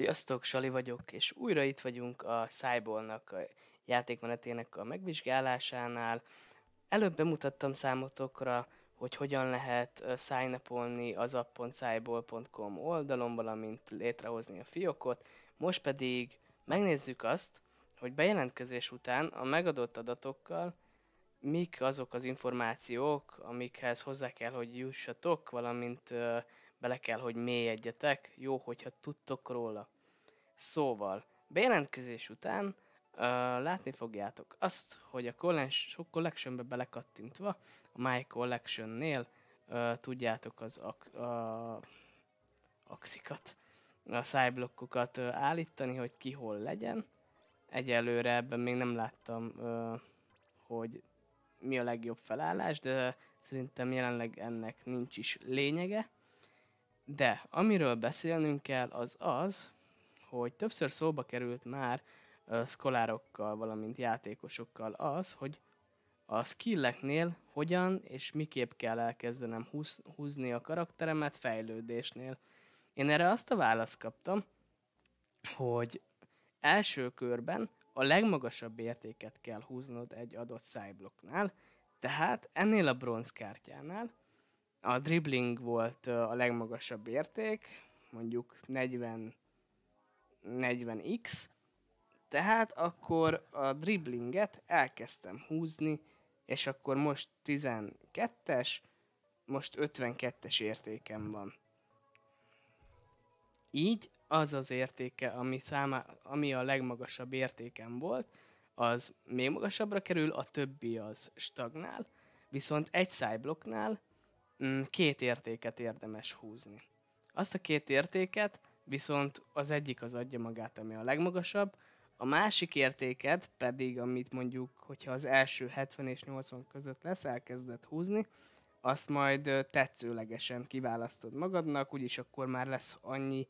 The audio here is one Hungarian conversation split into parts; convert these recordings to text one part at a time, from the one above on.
Sziasztok, Sali vagyok, és újra itt vagyunk a Cybornak a játékmenetének a megvizsgálásánál. Előbb bemutattam számotokra, hogy hogyan lehet szájnapolni az app.cybol.com oldalon, valamint létrehozni a fiókot. Most pedig megnézzük azt, hogy bejelentkezés után a megadott adatokkal mik azok az információk, amikhez hozzá kell, hogy jussatok, valamint bele kell, hogy mélyedjetek, jó, hogyha tudtok róla. Szóval, bejelentkezés után uh, látni fogjátok azt, hogy a Collection-be belekattintva, a My Collection-nél uh, tudjátok az ak- a... axikat, a szájblokkokat uh, állítani, hogy ki hol legyen. Egyelőre ebben még nem láttam, uh, hogy mi a legjobb felállás, de szerintem jelenleg ennek nincs is lényege. De amiről beszélnünk kell, az az, hogy többször szóba került már szkolárokkal, valamint játékosokkal az, hogy a skilleknél hogyan és miképp kell elkezdenem húz, húzni a karakteremet fejlődésnél. Én erre azt a választ kaptam, hogy első körben a legmagasabb értéket kell húznod egy adott szájbloknál, tehát ennél a bronzkártyánál, a dribbling volt a legmagasabb érték, mondjuk 40 40x, tehát akkor a dribblinget elkezdtem húzni, és akkor most 12-es, most 52-es értékem van. Így az az értéke, ami, számá, ami a legmagasabb értékem volt, az még magasabbra kerül, a többi az stagnál, viszont egy szájblokknál Mm, két értéket érdemes húzni. Azt a két értéket viszont az egyik az adja magát, ami a legmagasabb, a másik értéket pedig, amit mondjuk, hogyha az első 70 és 80 között lesz, elkezdett húzni, azt majd tetszőlegesen kiválasztod magadnak, úgyis akkor már lesz annyi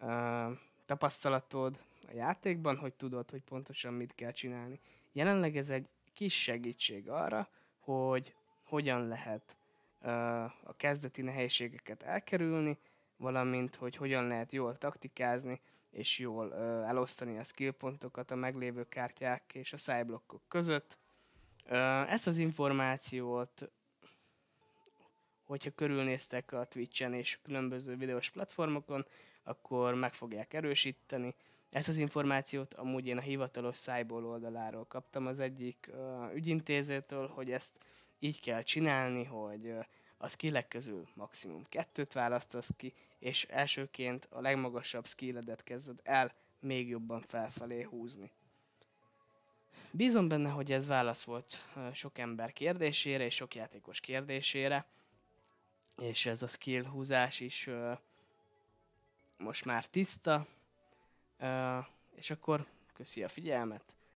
uh, tapasztalatod a játékban, hogy tudod, hogy pontosan mit kell csinálni. Jelenleg ez egy kis segítség arra, hogy hogyan lehet a kezdeti nehézségeket elkerülni, valamint, hogy hogyan lehet jól taktikázni, és jól elosztani a skillpontokat a meglévő kártyák és a szájblokkok között. Ezt az információt, hogyha körülnéztek a Twitch-en és különböző videós platformokon, akkor meg fogják erősíteni. Ezt az információt amúgy én a hivatalos szájból oldaláról kaptam az egyik ügyintézőtől, hogy ezt így kell csinálni, hogy a skillek közül maximum kettőt választasz ki, és elsőként a legmagasabb skilledet kezded el még jobban felfelé húzni. Bízom benne, hogy ez válasz volt sok ember kérdésére és sok játékos kérdésére, és ez a skill húzás is most már tiszta, és akkor köszi a figyelmet,